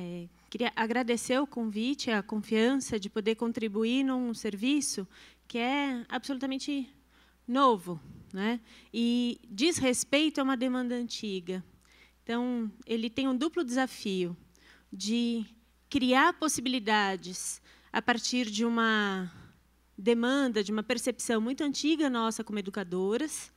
É, queria agradecer o convite, a confiança de poder contribuir num serviço que é absolutamente novo, né? E diz respeito a uma demanda antiga. Então, ele tem um duplo desafio de criar possibilidades a partir de uma demanda, de uma percepção muito antiga nossa como educadoras,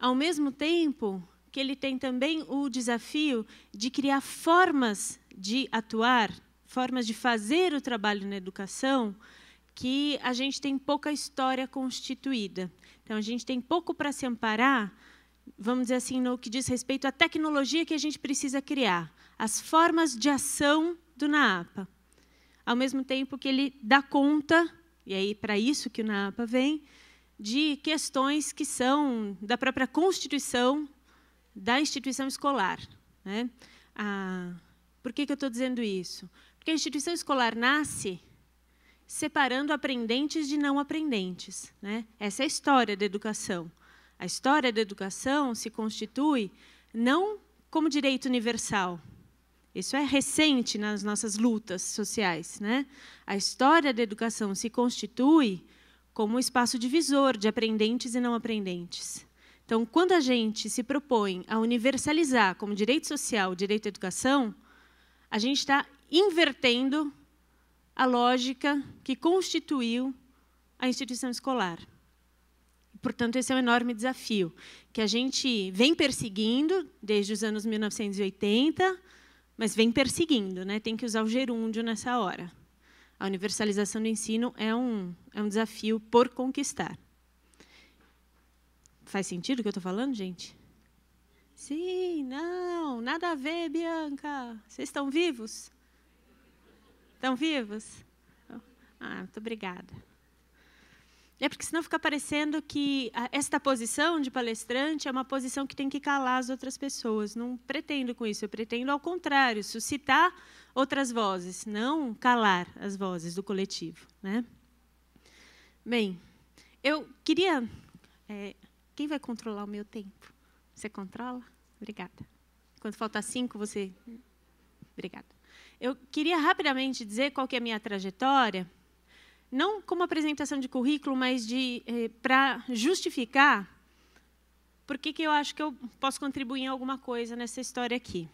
ao mesmo tempo que ele tem também o desafio de criar formas de atuar, formas de fazer o trabalho na educação que a gente tem pouca história constituída. Então, a gente tem pouco para se amparar, vamos dizer assim, no que diz respeito à tecnologia que a gente precisa criar, as formas de ação do Napa. Ao mesmo tempo que ele dá conta, e é aí para isso que o Napa vem, de questões que são da própria Constituição da instituição escolar. Né? Ah, por que, que eu estou dizendo isso? Porque a instituição escolar nasce separando aprendentes de não aprendentes. Né? Essa é a história da educação. A história da educação se constitui não como direito universal. Isso é recente nas nossas lutas sociais. Né? A história da educação se constitui como um espaço divisor de aprendentes e não aprendentes. Então, quando a gente se propõe a universalizar como direito social, o direito à educação, a gente está invertendo a lógica que constituiu a instituição escolar. Portanto, esse é um enorme desafio que a gente vem perseguindo desde os anos 1980, mas vem perseguindo, né? Tem que usar o gerúndio nessa hora. A universalização do ensino é um, é um desafio por conquistar. Faz sentido o que eu estou falando, gente? Sim, não, nada a ver, Bianca. Vocês estão vivos? Estão vivos? Ah, muito obrigada. É porque senão fica parecendo que esta posição de palestrante é uma posição que tem que calar as outras pessoas. Não pretendo com isso, eu pretendo ao contrário, suscitar outras vozes, não calar as vozes do coletivo. Né? Bem, eu queria é, quem vai controlar o meu tempo? Você controla? Obrigada. Quando faltar cinco, você. Obrigada. Eu queria rapidamente dizer qual que é a minha trajetória, não como apresentação de currículo, mas de eh, para justificar por que, que eu acho que eu posso contribuir em alguma coisa nessa história aqui.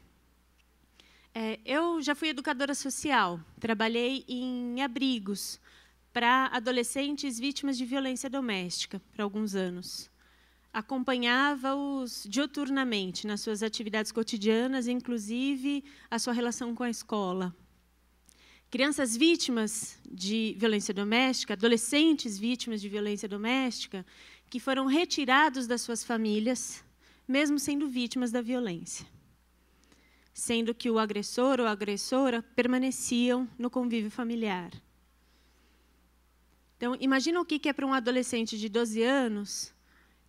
É, eu já fui educadora social, trabalhei em abrigos para adolescentes vítimas de violência doméstica por alguns anos acompanhava-os dioturnamente nas suas atividades cotidianas, inclusive a sua relação com a escola. Crianças vítimas de violência doméstica, adolescentes vítimas de violência doméstica, que foram retirados das suas famílias, mesmo sendo vítimas da violência. Sendo que o agressor ou a agressora permaneciam no convívio familiar. Então, imagina o que é para um adolescente de 12 anos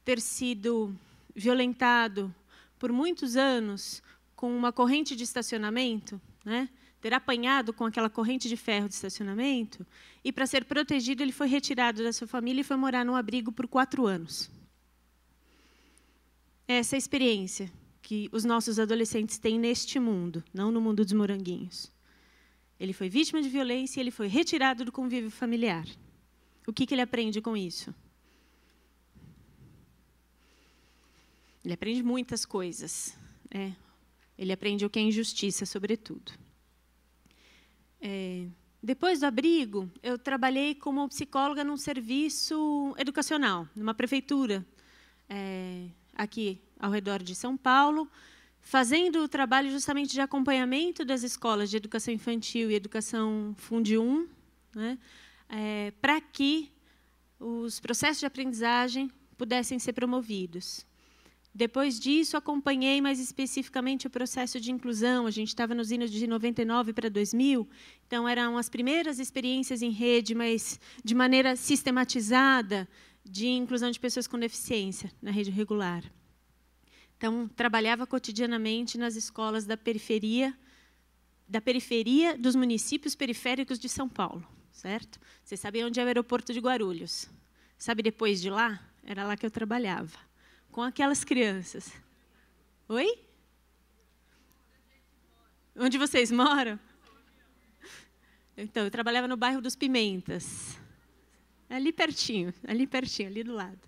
ter sido violentado por muitos anos com uma corrente de estacionamento, né? ter apanhado com aquela corrente de ferro de estacionamento, e para ser protegido, ele foi retirado da sua família e foi morar num abrigo por quatro anos. É essa é a experiência que os nossos adolescentes têm neste mundo, não no mundo dos moranguinhos. Ele foi vítima de violência e ele foi retirado do convívio familiar. O que, que ele aprende com isso? Ele aprende muitas coisas. Né? Ele aprende o que é injustiça, sobretudo. É, depois do abrigo, eu trabalhei como psicóloga num serviço educacional, numa prefeitura, é, aqui ao redor de São Paulo, fazendo o trabalho justamente de acompanhamento das escolas de educação infantil e educação Fundi 1, né, é, para que os processos de aprendizagem pudessem ser promovidos. Depois disso, acompanhei mais especificamente o processo de inclusão. A gente estava nos hinos de 99 para 2000, então eram as primeiras experiências em rede, mas de maneira sistematizada, de inclusão de pessoas com deficiência na rede regular. Então, trabalhava cotidianamente nas escolas da periferia, da periferia dos municípios periféricos de São Paulo, certo? Você sabia onde é o aeroporto de Guarulhos. Sabe depois de lá? Era lá que eu trabalhava com aquelas crianças? Oi? Onde vocês moram? Então, eu trabalhava no bairro dos Pimentas. Ali pertinho, ali pertinho, ali do lado.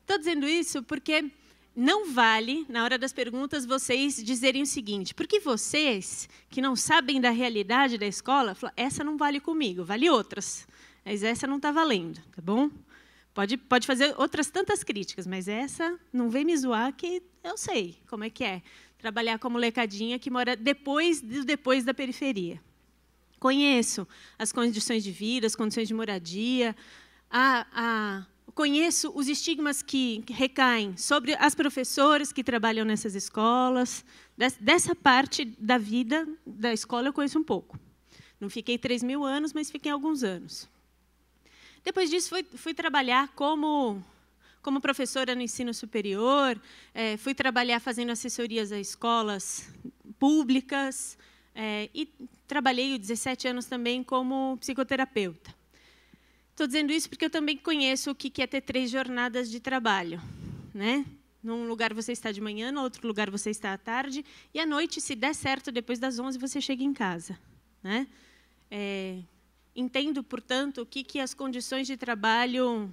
Estou dizendo isso porque não vale, na hora das perguntas, vocês dizerem o seguinte: porque vocês que não sabem da realidade da escola, falam, essa não vale comigo, vale outras. Mas essa não está valendo, tá bom? Pode, pode fazer outras tantas críticas, mas essa não vem me zoar que eu sei como é que é. Trabalhar com a molecadinha que mora depois depois da periferia. Conheço as condições de vida, as condições de moradia, a, a conheço os estigmas que recaem sobre as professoras que trabalham nessas escolas. Dessa parte da vida da escola eu conheço um pouco. Não fiquei três mil anos, mas fiquei alguns anos. Depois disso, fui, fui trabalhar como, como professora no ensino superior, é, fui trabalhar fazendo assessorias a escolas públicas é, e trabalhei 17 anos também como psicoterapeuta. Estou dizendo isso porque eu também conheço o que é ter três jornadas de trabalho. Né? Num lugar você está de manhã, no outro lugar você está à tarde, e à noite, se der certo, depois das 11 você chega em casa. Né? É, Entendo, portanto, o que, que as condições de trabalho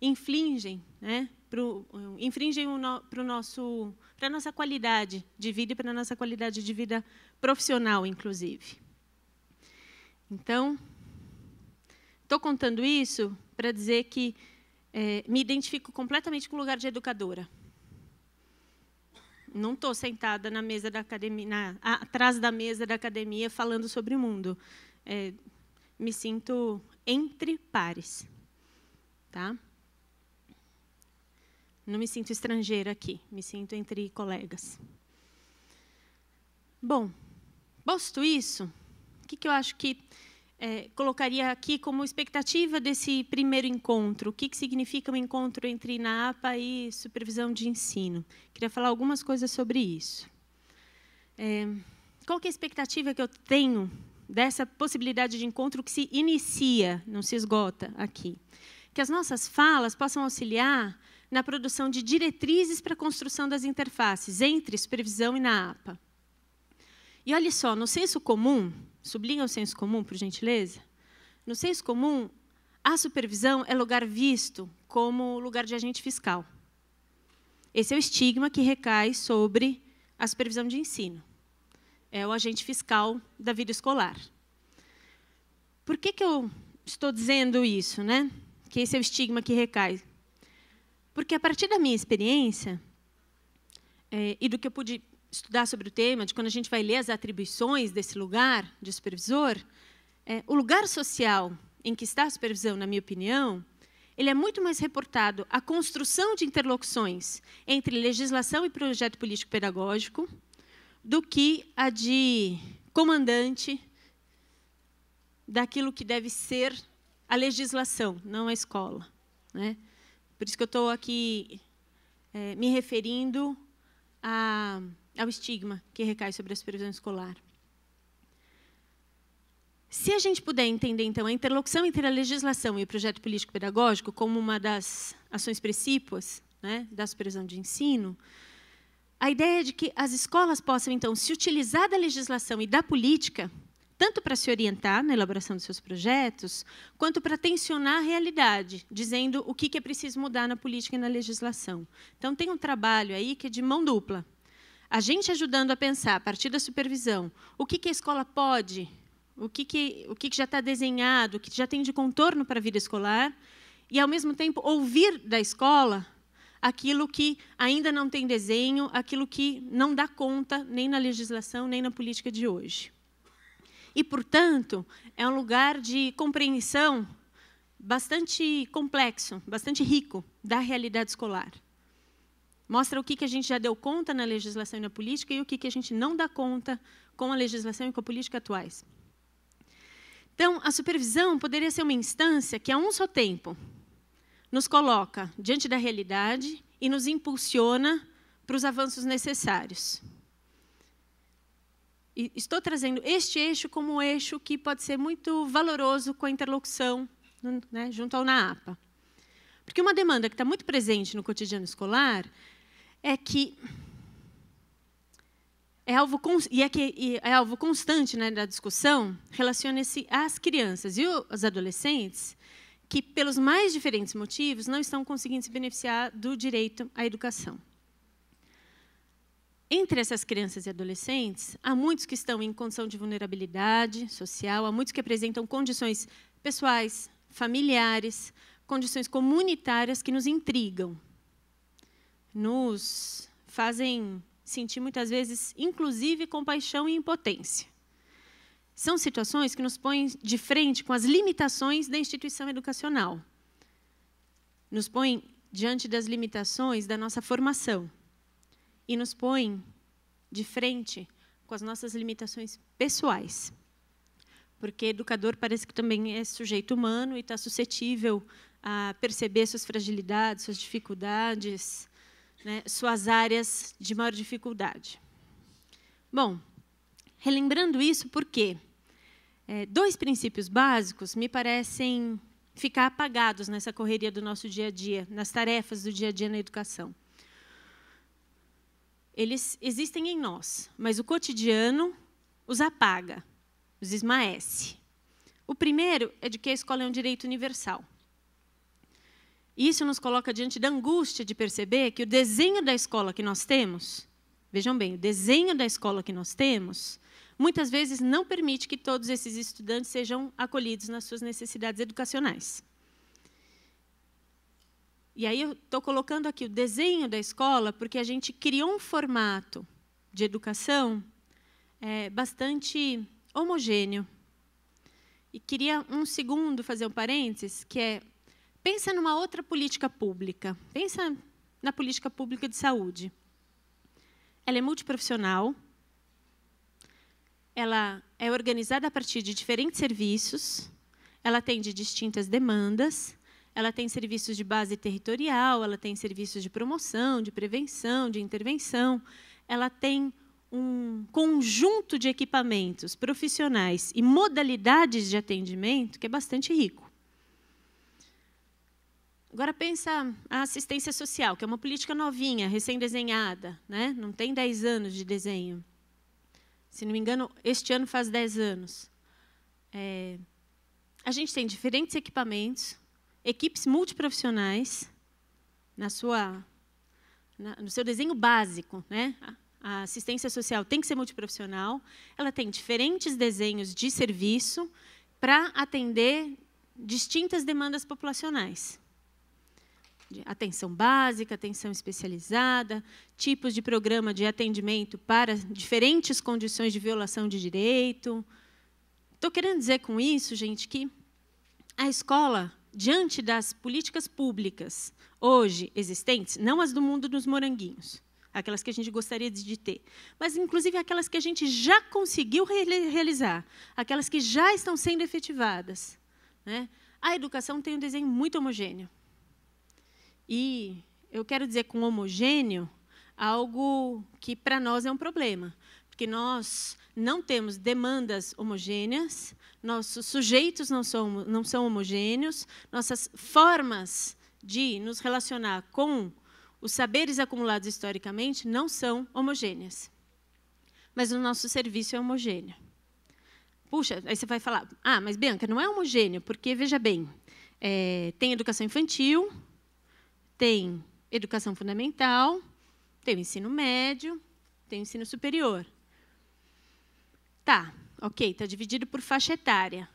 infligem, né? Pro, infringem para nosso para a nossa qualidade de vida e para a nossa qualidade de vida profissional, inclusive. Então, estou contando isso para dizer que é, me identifico completamente com o lugar de educadora. Não estou sentada na mesa da academia, na, atrás da mesa da academia falando sobre o mundo. É, me sinto entre pares, tá? Não me sinto estrangeira aqui, me sinto entre colegas. Bom, posto isso, o que, que eu acho que é, colocaria aqui como expectativa desse primeiro encontro? O que, que significa um encontro entre INAPA e supervisão de ensino? Queria falar algumas coisas sobre isso. É, qual é a expectativa que eu tenho dessa possibilidade de encontro que se inicia, não se esgota aqui. Que as nossas falas possam auxiliar na produção de diretrizes para a construção das interfaces entre supervisão e na APA. E olhe só, no senso comum, sublinha o senso comum, por gentileza, no senso comum, a supervisão é lugar visto como lugar de agente fiscal. Esse é o estigma que recai sobre a supervisão de ensino é o agente fiscal da vida escolar. Por que, que eu estou dizendo isso, né? Que esse é o estigma que recai. Porque a partir da minha experiência é, e do que eu pude estudar sobre o tema, de quando a gente vai ler as atribuições desse lugar de supervisor, é, o lugar social em que está a supervisão, na minha opinião, ele é muito mais reportado à construção de interlocuções entre legislação e projeto político-pedagógico, do que a de comandante daquilo que deve ser a legislação, não a escola. Né? Por isso que eu estou aqui é, me referindo a, ao estigma que recai sobre a supervisão escolar. Se a gente puder entender, então, a interlocução entre a legislação e o projeto político-pedagógico como uma das ações precípuas né, da supervisão de ensino, a ideia é de que as escolas possam, então, se utilizar da legislação e da política, tanto para se orientar na elaboração dos seus projetos, quanto para tensionar a realidade, dizendo o que é preciso mudar na política e na legislação. Então, tem um trabalho aí que é de mão dupla. A gente ajudando a pensar, a partir da supervisão, o que a escola pode, o que, o que já está desenhado, o que já tem de contorno para a vida escolar, e, ao mesmo tempo, ouvir da escola aquilo que ainda não tem desenho, aquilo que não dá conta nem na legislação, nem na política de hoje. E, portanto, é um lugar de compreensão bastante complexo, bastante rico da realidade escolar. Mostra o que, que a gente já deu conta na legislação e na política e o que, que a gente não dá conta com a legislação e com a política atuais. Então, a supervisão poderia ser uma instância que, a é um só tempo, nos coloca diante da realidade e nos impulsiona para os avanços necessários. E estou trazendo este eixo como um eixo que pode ser muito valoroso com a interlocução né, junto ao Napa, Porque uma demanda que está muito presente no cotidiano escolar é que é alvo, e é, que, e é alvo constante né, da discussão relaciona-se às crianças e aos adolescentes que, pelos mais diferentes motivos, não estão conseguindo se beneficiar do direito à educação. Entre essas crianças e adolescentes, há muitos que estão em condição de vulnerabilidade social, há muitos que apresentam condições pessoais, familiares, condições comunitárias que nos intrigam, nos fazem sentir muitas vezes, inclusive, compaixão e impotência são situações que nos põem de frente com as limitações da instituição educacional. Nos põem diante das limitações da nossa formação. E nos põem de frente com as nossas limitações pessoais. Porque educador parece que também é sujeito humano e está suscetível a perceber suas fragilidades, suas dificuldades, né, suas áreas de maior dificuldade. Bom, relembrando isso, por quê? Porque é, dois princípios básicos me parecem ficar apagados nessa correria do nosso dia a dia, nas tarefas do dia a dia na educação. Eles existem em nós, mas o cotidiano os apaga, os esmaece. O primeiro é de que a escola é um direito universal. Isso nos coloca diante da angústia de perceber que o desenho da escola que nós temos, vejam bem, o desenho da escola que nós temos, muitas vezes não permite que todos esses estudantes sejam acolhidos nas suas necessidades educacionais. E aí eu estou colocando aqui o desenho da escola, porque a gente criou um formato de educação é, bastante homogêneo. E queria um segundo fazer um parênteses, que é pensa numa outra política pública. Pensa na política pública de saúde. Ela é multiprofissional, ela é organizada a partir de diferentes serviços, ela atende distintas demandas, ela tem serviços de base territorial, ela tem serviços de promoção, de prevenção, de intervenção, ela tem um conjunto de equipamentos profissionais e modalidades de atendimento que é bastante rico. Agora pensa a assistência social, que é uma política novinha, recém-desenhada, né? não tem 10 anos de desenho. Se não me engano, este ano faz 10 anos. É, a gente tem diferentes equipamentos, equipes multiprofissionais, na sua, na, no seu desenho básico, né? A assistência social tem que ser multiprofissional, ela tem diferentes desenhos de serviço para atender distintas demandas populacionais de atenção básica, atenção especializada, tipos de programa de atendimento para diferentes condições de violação de direito. Estou querendo dizer com isso, gente, que a escola, diante das políticas públicas hoje existentes, não as do mundo dos moranguinhos, aquelas que a gente gostaria de ter, mas inclusive aquelas que a gente já conseguiu realizar, aquelas que já estão sendo efetivadas. Né? A educação tem um desenho muito homogêneo. E eu quero dizer com homogêneo algo que para nós é um problema, porque nós não temos demandas homogêneas, nossos sujeitos não são, não são homogêneos, nossas formas de nos relacionar com os saberes acumulados historicamente não são homogêneas. Mas o nosso serviço é homogêneo. Puxa, aí você vai falar, ah, mas Bianca, não é homogêneo, porque, veja bem, é, tem educação infantil, tem educação fundamental, tem o ensino médio, tem o ensino superior. Tá, ok, está dividido por faixa etária.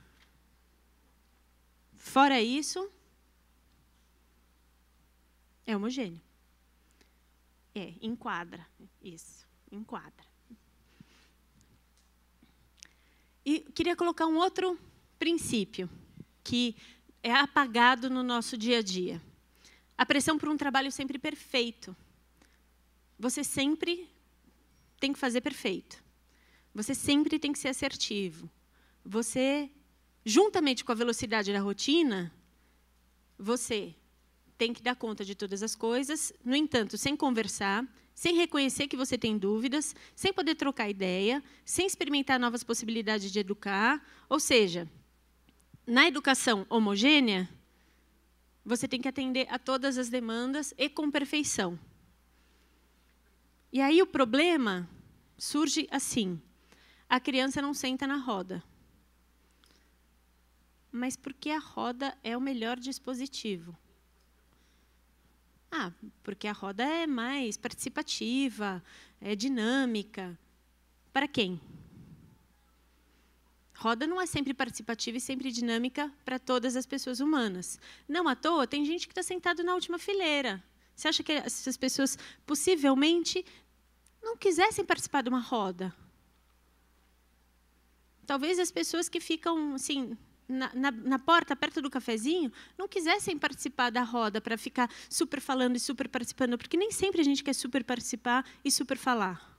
Fora isso, é homogêneo. É, enquadra. Isso, enquadra. E queria colocar um outro princípio que é apagado no nosso dia a dia. A pressão por um trabalho sempre perfeito. Você sempre tem que fazer perfeito. Você sempre tem que ser assertivo. Você, juntamente com a velocidade da rotina, você tem que dar conta de todas as coisas, no entanto, sem conversar, sem reconhecer que você tem dúvidas, sem poder trocar ideia, sem experimentar novas possibilidades de educar. Ou seja, na educação homogênea, você tem que atender a todas as demandas e com perfeição. E aí o problema surge assim: a criança não senta na roda. Mas por que a roda é o melhor dispositivo? Ah, porque a roda é mais participativa, é dinâmica. Para quem? Roda não é sempre participativa e sempre dinâmica para todas as pessoas humanas. Não à toa, tem gente que está sentado na última fileira. Você acha que essas pessoas possivelmente não quisessem participar de uma roda? Talvez as pessoas que ficam assim, na, na, na, porta, perto do cafezinho, não quisessem participar da roda para ficar super falando e super participando, porque nem sempre a gente quer super participar e super falar.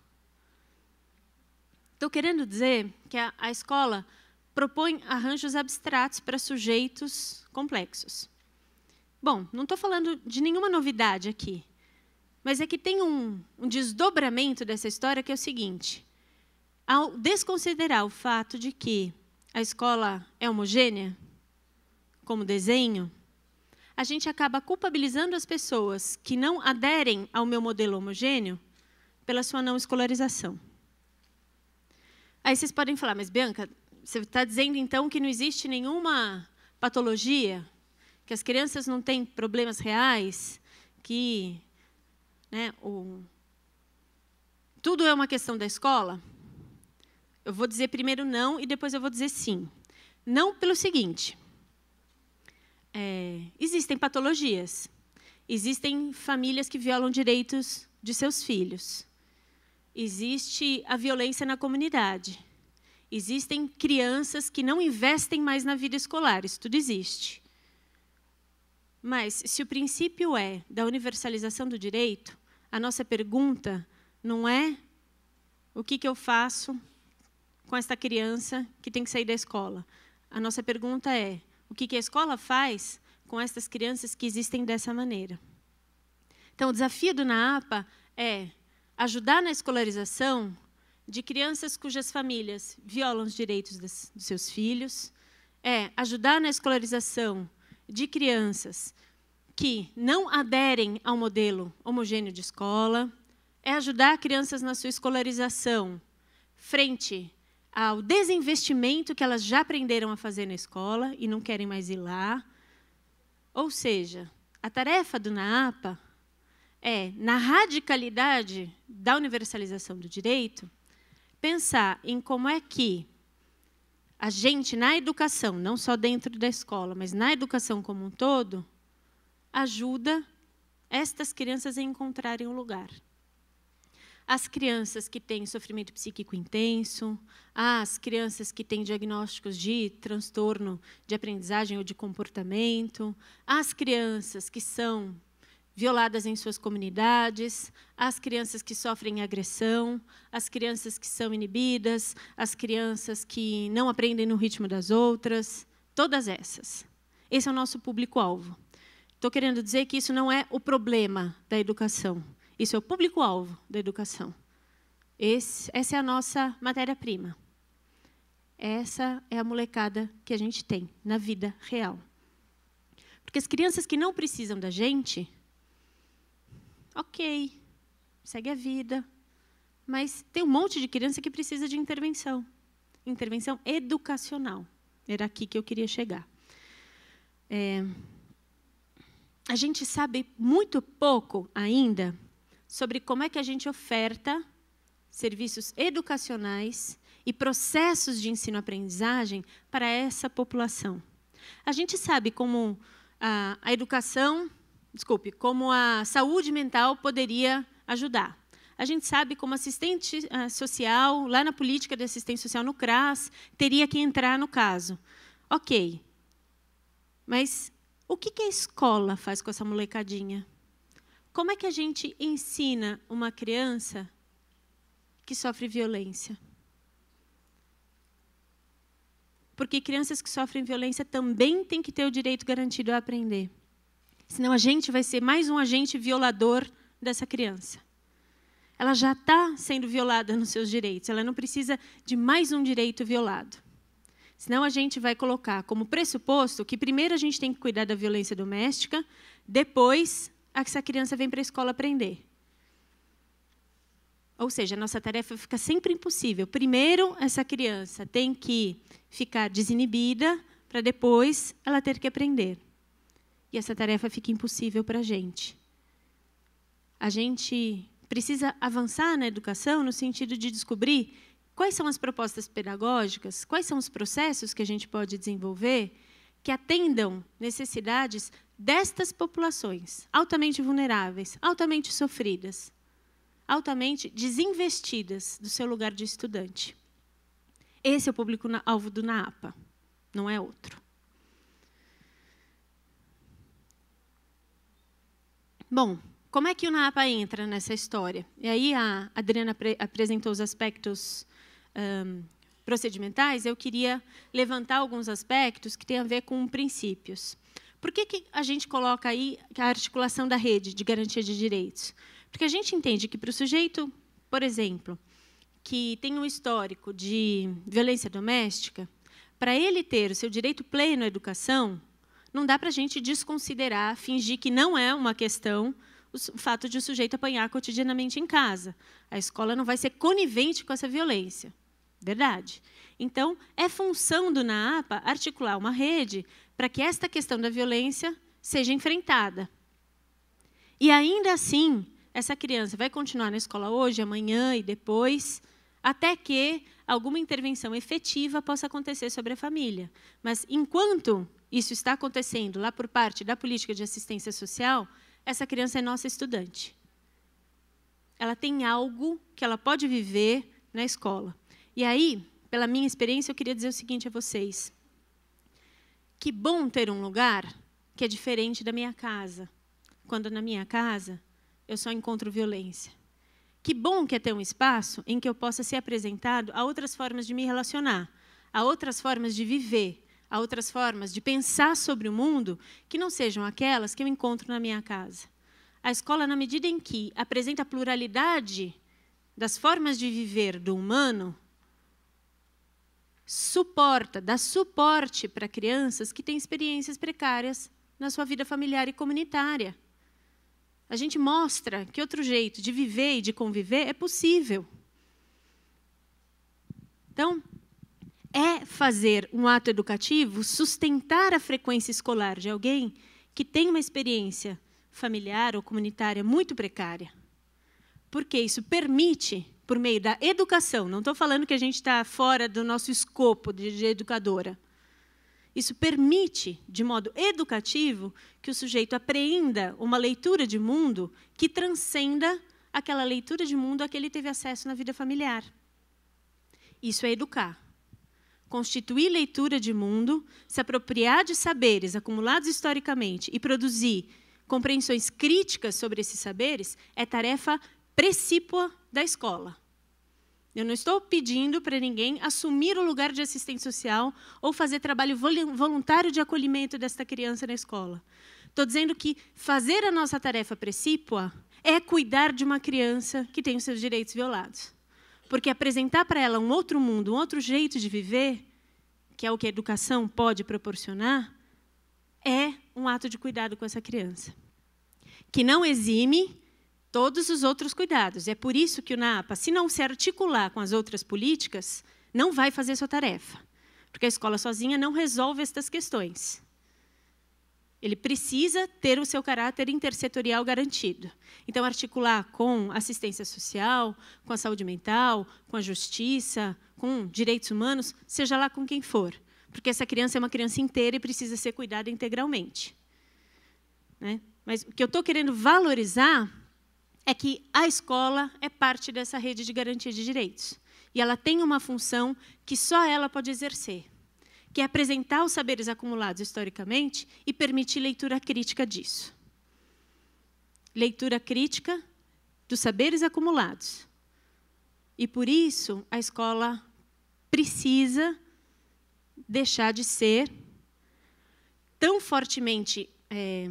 Estou querendo dizer que a, a escola propõe arranjos abstratos para sujeitos complexos. Bom, não estou falando de nenhuma novidade aqui, mas é que tem um, um desdobramento dessa história que é o seguinte: ao desconsiderar o fato de que a escola é homogênea, como desenho, a gente acaba culpabilizando as pessoas que não aderem ao meu modelo homogêneo pela sua não escolarização. Aí vocês podem falar, mas Bianca, você está dizendo então que não existe nenhuma patologia? Que as crianças não têm problemas reais? Que né, o... tudo é uma questão da escola? Eu vou dizer primeiro não e depois eu vou dizer sim. Não pelo seguinte: é, existem patologias, existem famílias que violam direitos de seus filhos existe a violência na comunidade. Existem crianças que não investem mais na vida escolar, isso tudo existe. Mas, se o princípio é da universalização do direito, a nossa pergunta não é o que, que eu faço com esta criança que tem que sair da escola. A nossa pergunta é o que, que a escola faz com estas crianças que existem dessa maneira. Então, o desafio do NAPA é ajudar na escolarização de crianças cujas famílias violam os direitos dos seus filhos, é ajudar na escolarização de crianças que não aderem ao modelo homogêneo de escola, é ajudar crianças na sua escolarização frente ao desinvestimento que elas já aprenderam a fazer na escola e não querem mais ir lá. Ou seja, a tarefa do NAAPA é, na radicalidade da universalização do direito, pensar em como é que a gente, na educação, não só dentro da escola, mas na educação como um todo, ajuda estas crianças a encontrarem um lugar. As crianças que têm sofrimento psíquico intenso, as crianças que têm diagnósticos de transtorno de aprendizagem ou de comportamento, as crianças que são violadas em suas comunidades, as crianças que sofrem agressão, as crianças que são inibidas, as crianças que não aprendem no ritmo das outras, todas essas. Esse é o nosso público-alvo. Estou querendo dizer que isso não é o problema da educação, isso é o público-alvo da educação. Esse, essa é a nossa matéria-prima. Essa é a molecada que a gente tem na vida real. Porque as crianças que não precisam da gente ok, segue a vida. Mas tem um monte de criança que precisa de intervenção intervenção educacional. Era aqui que eu queria chegar. É, a gente sabe muito pouco ainda sobre como é que a gente oferta serviços educacionais e processos de ensino-aprendizagem para essa população. A gente sabe como a, ah, a educação desculpe, como a saúde mental poderia ajudar. A gente sabe como assistente eh, social, lá na política de assistência social no CRAS, teria que entrar no caso. Ok. Mas o que, que a escola faz com essa molecadinha? Como é que a gente ensina uma criança que sofre violência? Porque crianças que sofrem violência também têm que ter o direito garantido a aprender. Senão a gente vai ser mais um agente violador dessa criança. Ela já está sendo violada nos seus direitos, ela não precisa de mais um direito violado. Senão a gente vai colocar como pressuposto que primeiro a gente tem que cuidar da violência doméstica, depois a que essa criança vem para a escola aprender. Ou seja, a nossa tarefa fica sempre impossível. Primeiro, essa criança tem que ficar desinibida para depois ela ter que aprender e essa tarefa fica impossível para a gente. A gente precisa avançar na educação no sentido de descobrir quais são as propostas pedagógicas, quais são os processos que a gente pode desenvolver que atendam necessidades destas populações altamente vulneráveis, altamente sofridas, altamente desinvestidas do seu lugar de estudante. Esse é o público-alvo do NAPA, não é outro. Bom, como é que o NAPA entra nessa história? E aí a Adriana apresentou os aspectos um, procedimentais, eu queria levantar alguns aspectos que têm a ver com princípios. Por que, que a gente coloca aí a articulação da rede de garantia de direitos? Porque a gente entende que para o sujeito, por exemplo, que tem um histórico de violência doméstica, para ele ter o seu direito pleno à educação, não dá para a gente desconsiderar, fingir que não é uma questão o fato de o sujeito apanhar cotidianamente em casa. A escola não vai ser conivente com essa violência. Verdade. Então, é função do NAAPA articular uma rede para que esta questão da violência seja enfrentada. E ainda assim, essa criança vai continuar na escola hoje, amanhã e depois, até que alguma intervenção efetiva possa acontecer sobre a família. Mas enquanto isso está acontecendo lá por parte da política de assistência social, essa criança é nossa estudante. Ela tem algo que ela pode viver na escola. E aí, pela minha experiência, eu queria dizer o seguinte a vocês: que bom ter um lugar que é diferente da minha casa, quando na minha casa eu só encontro violência. Que bom que é ter um espaço em que eu possa ser apresentado a outras formas de me relacionar, a outras formas de viver, a outras formas de pensar sobre o mundo que não sejam aquelas que eu encontro na minha casa. A escola, na medida em que apresenta a pluralidade das formas de viver do humano, suporta, dá suporte para crianças que têm experiências precárias na sua vida familiar e comunitária. A gente mostra que outro jeito de viver e de conviver é possível. Então, é fazer um ato educativo sustentar a frequência escolar de alguém que tem uma experiência familiar ou comunitária muito precária. Porque isso permite, por meio da educação, não estou falando que a gente está fora do nosso escopo de, de educadora. Isso permite, de modo educativo, que o sujeito apreenda uma leitura de mundo que transcenda aquela leitura de mundo a que ele teve acesso na vida familiar. Isso é educar constituir leitura de mundo, se apropriar de saberes acumulados historicamente e produzir compreensões críticas sobre esses saberes é tarefa precípua da escola. Eu não estou pedindo para ninguém assumir o lugar de assistente social ou fazer trabalho voluntário de acolhimento desta criança na escola. Estou dizendo que fazer a nossa tarefa precípua é cuidar de uma criança que tem os seus direitos violados. Porque apresentar para ela um outro mundo, um outro jeito de viver, que é o que a educação pode proporcionar, é um ato de cuidado com essa criança. Que não exime todos os outros cuidados. É por isso que o NAPA, se não se articular com as outras políticas, não vai fazer sua tarefa. Porque a escola sozinha não resolve estas questões. Ele precisa ter o seu caráter intersetorial garantido. Então, articular com assistência social, com a saúde mental, com a justiça, com direitos humanos, seja lá com quem for. Porque essa criança é uma criança inteira e precisa ser cuidada integralmente. Né? Mas o que eu estou querendo valorizar é que a escola é parte dessa rede de garantia de direitos. E ela tem uma função que só ela pode exercer que é apresentar os saberes acumulados historicamente e permitir leitura crítica disso. Leitura crítica dos saberes acumulados. E por isso a escola precisa deixar de ser tão fortemente é,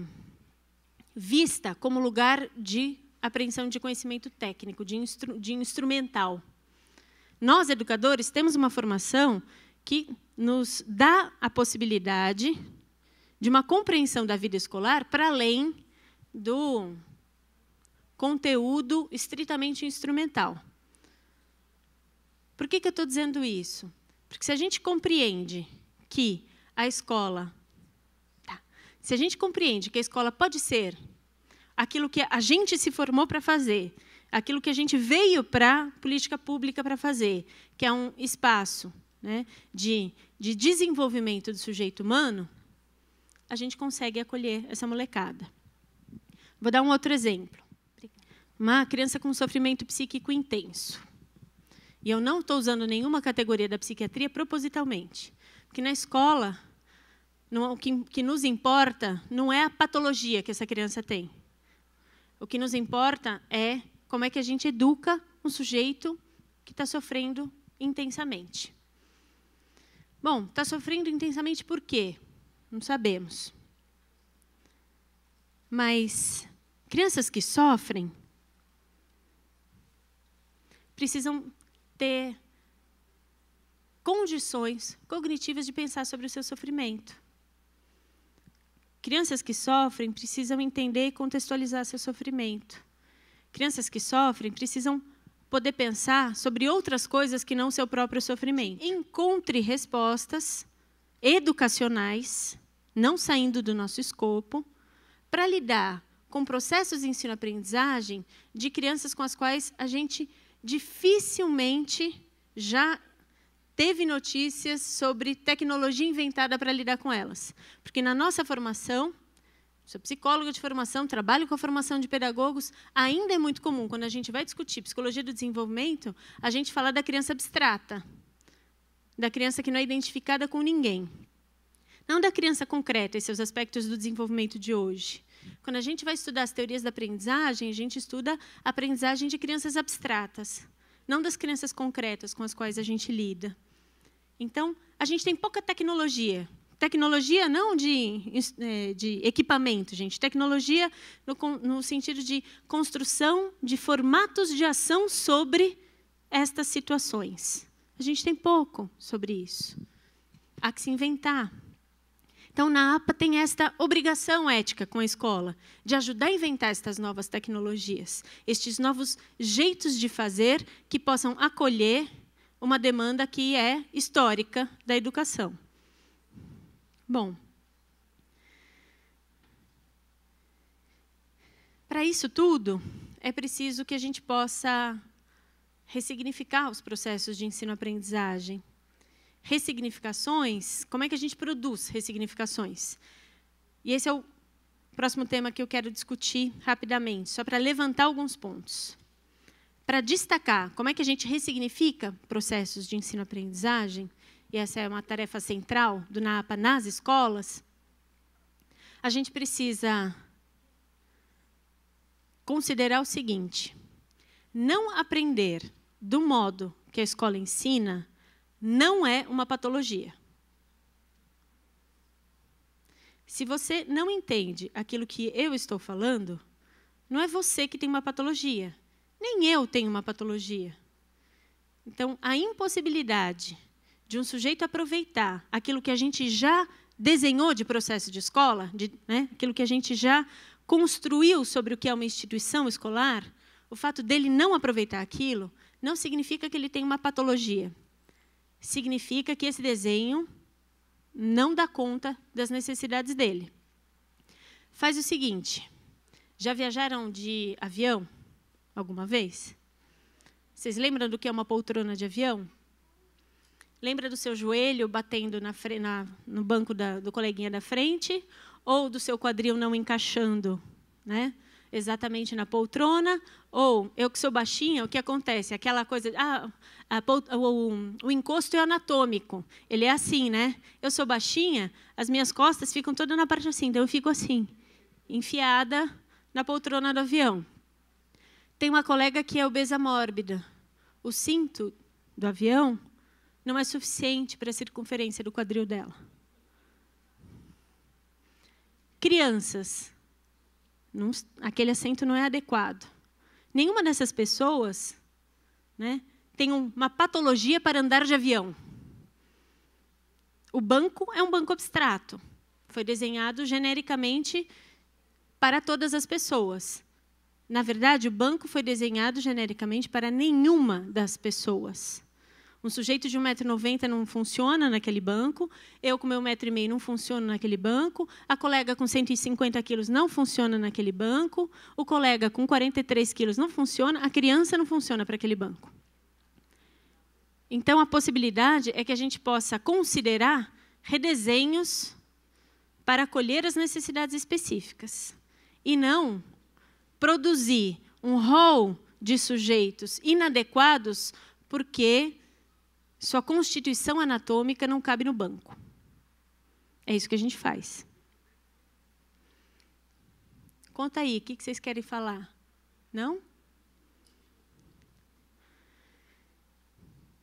vista como lugar de apreensão de conhecimento técnico, de, instru de instrumental. Nós, educadores, temos uma formação que nos dá a possibilidade de uma compreensão da vida escolar para além do conteúdo estritamente instrumental. Por que, que eu estou dizendo isso? Porque se a gente compreende que a escola. Tá, se a gente compreende que a escola pode ser aquilo que a gente se formou para fazer, aquilo que a gente veio para a política pública para fazer, que é um espaço né, de, de desenvolvimento do sujeito humano, a gente consegue acolher essa molecada. Vou dar um outro exemplo. Uma criança com sofrimento psíquico intenso. E eu não estou usando nenhuma categoria da psiquiatria propositalmente. Porque na escola, não, o que, que nos importa não é a patologia que essa criança tem. O que nos importa é como é que a gente educa um sujeito que está sofrendo intensamente. Bom, está sofrendo intensamente por quê? Não sabemos. Mas crianças que sofrem precisam ter condições cognitivas de pensar sobre o seu sofrimento. Crianças que sofrem precisam entender e contextualizar seu sofrimento. Crianças que sofrem precisam poder pensar sobre outras coisas que não seu próprio sofrimento. Encontre respostas educacionais, não saindo do nosso escopo, para lidar com processos de ensino-aprendizagem de crianças com as quais a gente dificilmente já teve notícias sobre tecnologia inventada para lidar com elas. Porque na nossa formação, Sou psicóloga de formação, trabalho com a formação de pedagogos. Ainda é muito comum, quando a gente vai discutir psicologia do desenvolvimento, a gente falar da criança abstrata, da criança que não é identificada com ninguém. Não da criança concreta e seus aspectos do desenvolvimento de hoje. Quando a gente vai estudar as teorias da aprendizagem, a gente estuda a aprendizagem de crianças abstratas, não das crianças concretas com as quais a gente lida. Então, a gente tem pouca tecnologia Tecnologia não de, é, de equipamento, gente. Tecnologia no, no sentido de construção de formatos de ação sobre estas situações. A gente tem pouco sobre isso. Há que se inventar. Então, na APA tem esta obrigação ética com a escola de ajudar a inventar estas novas tecnologias, estes novos jeitos de fazer que possam acolher uma demanda que é histórica da educação. Bom, para isso tudo, é preciso que a gente possa ressignificar os processos de ensino-aprendizagem. Ressignificações, como é que a gente produz ressignificações? E esse é o próximo tema que eu quero discutir rapidamente, só para levantar alguns pontos. Para destacar como é que a gente ressignifica processos de ensino-aprendizagem, e essa é uma tarefa central do NAPA nas escolas, a gente precisa considerar o seguinte: não aprender do modo que a escola ensina não é uma patologia. Se você não entende aquilo que eu estou falando, não é você que tem uma patologia, nem eu tenho uma patologia. Então, a impossibilidade de um sujeito aproveitar aquilo que a gente já desenhou de processo de escola, de, né, aquilo que a gente já construiu sobre o que é uma instituição escolar, o fato dele não aproveitar aquilo não significa que ele tem uma patologia. Significa que esse desenho não dá conta das necessidades dele. Faz o seguinte: já viajaram de avião alguma vez? Vocês lembram do que é uma poltrona de avião? Lembra do seu joelho batendo na, na, no banco da, do coleguinha da frente? Ou do seu quadril não encaixando, né? Exatamente na poltrona? Ou, eu que sou baixinha, o que acontece? Aquela coisa, ah, a, o, o encosto é anatômico. Ele é assim, né? Eu sou baixinha, as minhas costas ficam todas na parte assim, então eu fico assim, enfiada na poltrona do avião. Tem uma colega que é obesa mórbida. O cinto do avião não é suficiente para a circunferência do quadril dela. Crianças. Não, aquele assento não é adequado. Nenhuma dessas pessoas né, tem uma patologia para andar de avião. O banco é um banco abstrato. Foi desenhado genericamente para todas as pessoas. Na verdade, o banco foi desenhado genericamente para nenhuma das pessoas. Um sujeito de 1,90m não funciona naquele banco, eu com meu 1,5m não funciono naquele banco, a colega com 150 quilos não funciona naquele banco, o colega com 43 quilos não funciona, a criança não funciona para aquele banco. Então, a possibilidade é que a gente possa considerar redesenhos para acolher as necessidades específicas e não produzir um rol de sujeitos inadequados porque sua constituição anatômica não cabe no banco. É isso que a gente faz. Conta aí, o que vocês querem falar? Não?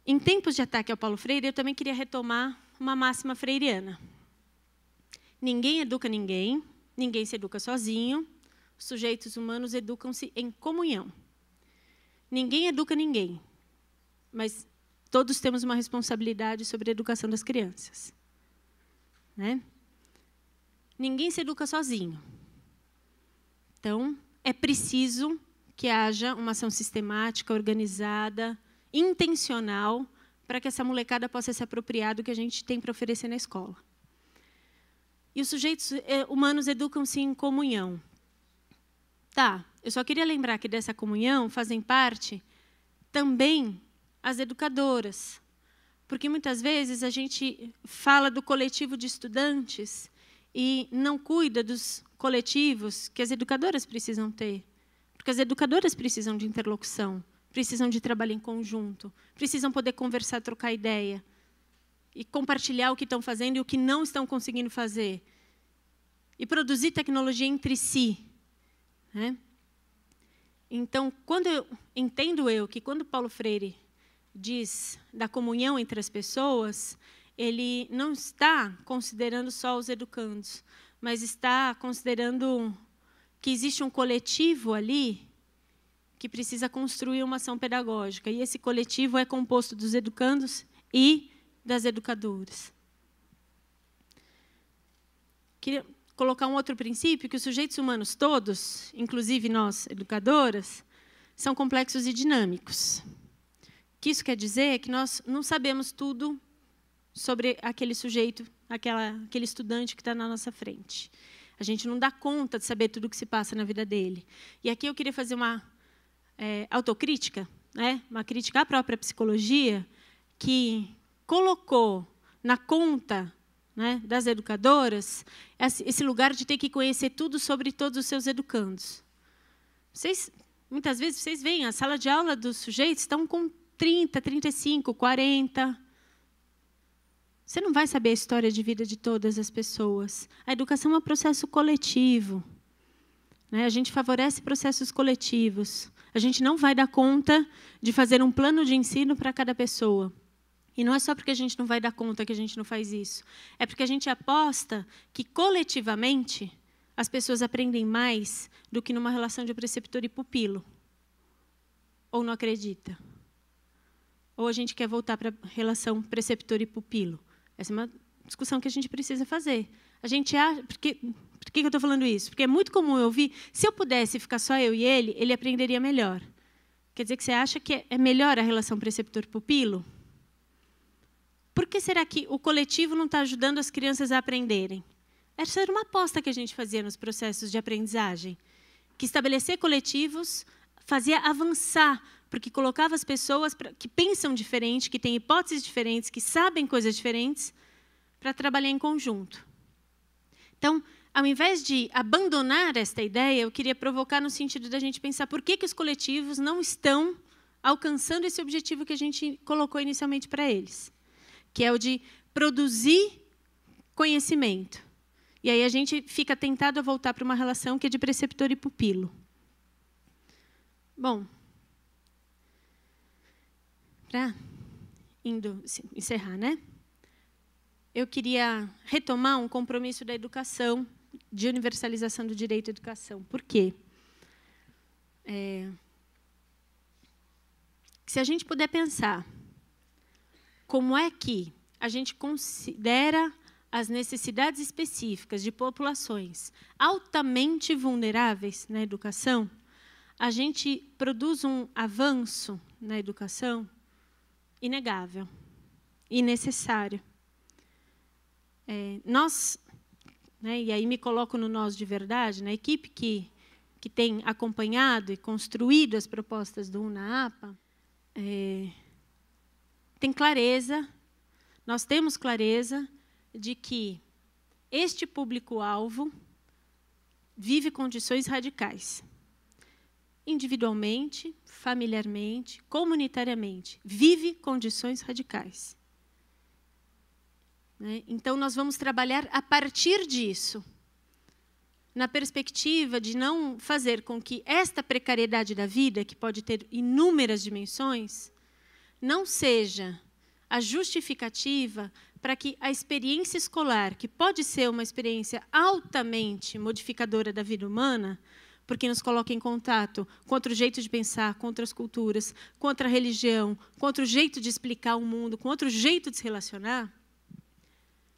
Em tempos de ataque ao Paulo Freire, eu também queria retomar uma máxima freiriana. Ninguém educa ninguém, ninguém se educa sozinho, os sujeitos humanos educam-se em comunhão. Ninguém educa ninguém, mas todos temos uma responsabilidade sobre a educação das crianças. Né? Ninguém se educa sozinho. Então, é preciso que haja uma ação sistemática, organizada, intencional, para que essa molecada possa se apropriar do que a gente tem para oferecer na escola. E os sujeitos eh, humanos educam-se em comunhão. Tá, eu só queria lembrar que dessa comunhão fazem parte também as educadoras. Porque muitas vezes a gente fala do coletivo de estudantes e não cuida dos coletivos que as educadoras precisam ter. Porque as educadoras precisam de interlocução, precisam de trabalho em conjunto, precisam poder conversar, trocar ideia e compartilhar o que estão fazendo e o que não estão conseguindo fazer. E produzir tecnologia entre si. Né? Então, quando eu, entendo eu que quando Paulo Freire diz da comunhão entre as pessoas, ele não está considerando só os educandos, mas está considerando que existe um coletivo ali que precisa construir uma ação pedagógica. E esse coletivo é composto dos educandos e das educadoras. Queria colocar um outro princípio, que os sujeitos humanos todos, inclusive nós, educadoras, são complexos e dinâmicos que isso quer dizer é que nós não sabemos tudo sobre aquele sujeito, aquela, aquele estudante que está na nossa frente. A gente não dá conta de saber tudo o que se passa na vida dele. E aqui eu queria fazer uma é, autocrítica, né? uma crítica à própria psicologia, que colocou na conta né, das educadoras esse lugar de ter que conhecer tudo sobre todos os seus educandos. Vocês, muitas vezes vocês veem, a sala de aula dos sujeitos estão tá com 30, 35, 40. Você não vai saber a história de vida de todas as pessoas. A educação é um processo coletivo. Né? A gente favorece processos coletivos. A gente não vai dar conta de fazer um plano de ensino para cada pessoa. E não é só porque a gente não vai dar conta que a gente não faz isso. É porque a gente aposta que, coletivamente, as pessoas aprendem mais do que numa relação de preceptor e pupilo. Ou não acredita? ou a gente quer voltar para a relação preceptor e pupilo? Essa é uma discussão que a gente precisa fazer. A gente acha. Porque, por que eu estou falando isso? Porque é muito comum eu ouvir: se eu pudesse ficar só eu e ele, ele aprenderia melhor. Quer dizer que você acha que é melhor a relação preceptor-pupilo? Por que será que o coletivo não está ajudando as crianças a aprenderem? Essa era uma aposta que a gente fazia nos processos de aprendizagem, que estabelecer coletivos fazia avançar porque colocava as pessoas pra, que pensam diferente, que têm hipóteses diferentes, que sabem coisas diferentes, para trabalhar em conjunto. Então, ao invés de abandonar esta ideia, eu queria provocar no sentido da gente pensar por que, que os coletivos não estão alcançando esse objetivo que a gente colocou inicialmente para eles, que é o de produzir conhecimento. E aí a gente fica tentado a voltar para uma relação que é de preceptor e pupilo. Bom, para indo encerrar, né? Eu queria retomar um compromisso da educação, de universalização do direito à educação. Por quê? É, se a gente puder pensar como é que a gente considera as necessidades específicas de populações altamente vulneráveis na educação, a gente produz um avanço na educação inegável e necessário. É, nós, né, e aí me coloco no nós de verdade, na equipe que, que tem acompanhado e construído as propostas do UNAPA, é, tem clareza, nós temos clareza de que este público-alvo vive condições radicais individualmente, familiarmente, comunitariamente, vive condições radicais. Né? Então, nós vamos trabalhar a partir disso, na perspectiva de não fazer com que esta precariedade da vida, que pode ter inúmeras dimensões, não seja a justificativa para que a experiência escolar, que pode ser uma experiência altamente modificadora da vida humana, porque nos coloca em contato contra o jeito de pensar, contra as culturas, contra a religião, contra o jeito de explicar o mundo, contra o jeito de se relacionar,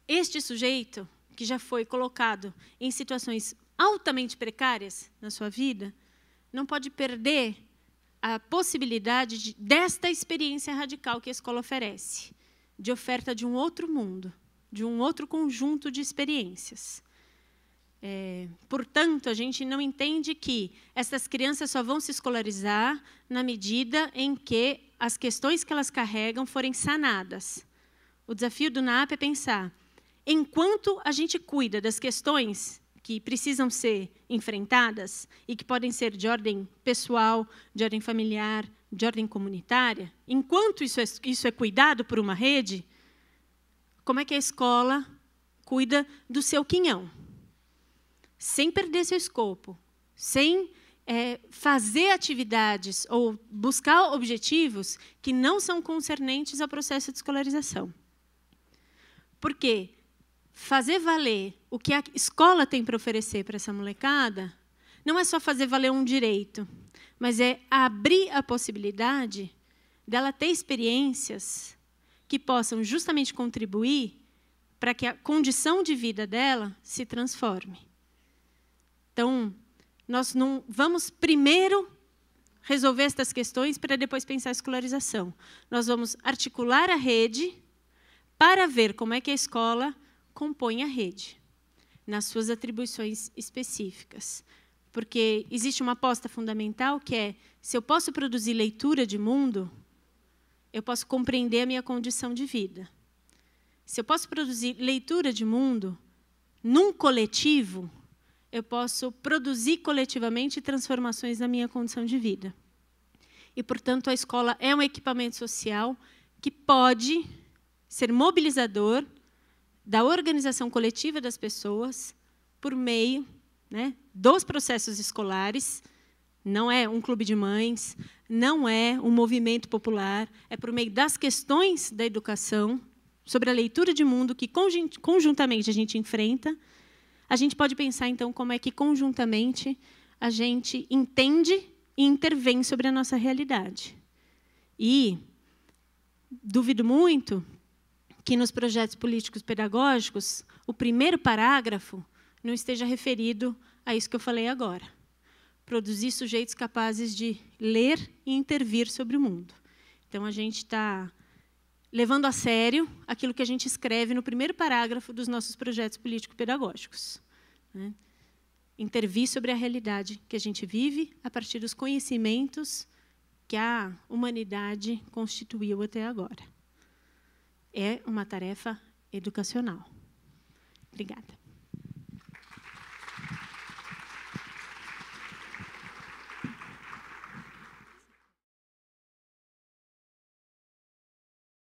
este sujeito que já foi colocado em situações altamente precárias na sua vida, não pode perder a possibilidade de, desta experiência radical que a escola oferece, de oferta de um outro mundo, de um outro conjunto de experiências. É, portanto, a gente não entende que essas crianças só vão se escolarizar na medida em que as questões que elas carregam forem sanadas. O desafio do NAP é pensar: enquanto a gente cuida das questões que precisam ser enfrentadas e que podem ser de ordem pessoal, de ordem familiar, de ordem comunitária, enquanto isso é, isso é cuidado por uma rede, como é que a escola cuida do seu quinhão? sem perder seu escopo, sem é, fazer atividades ou buscar objetivos que não são concernentes ao processo de escolarização. Porque fazer valer o que a escola tem para oferecer para essa molecada não é só fazer valer um direito, mas é abrir a possibilidade dela ter experiências que possam justamente contribuir para que a condição de vida dela se transforme. Então, nós não vamos primeiro resolver estas questões para depois pensar a escolarização. Nós vamos articular a rede para ver como é que a escola compõe a rede nas suas atribuições específicas. Porque existe uma aposta fundamental que é: se eu posso produzir leitura de mundo, eu posso compreender a minha condição de vida. Se eu posso produzir leitura de mundo num coletivo, eu posso produzir coletivamente transformações na minha condição de vida. E, portanto, a escola é um equipamento social que pode ser mobilizador da organização coletiva das pessoas por meio né, dos processos escolares. Não é um clube de mães, não é um movimento popular, é por meio das questões da educação, sobre a leitura de mundo que conjuntamente a gente enfrenta a gente pode pensar, então, como é que conjuntamente a gente entende e intervém sobre a nossa realidade. E duvido muito que nos projetos políticos pedagógicos o primeiro parágrafo não esteja referido a isso que eu falei agora. Produzir sujeitos capazes de ler e intervir sobre o mundo. Então, a gente está levando a sério aquilo que a gente escreve no primeiro parágrafo dos nossos projetos político-pedagógicos. Né? Intervir sobre a realidade que a gente vive a partir dos conhecimentos que a humanidade constituiu até agora. É uma tarefa educacional. Obrigada.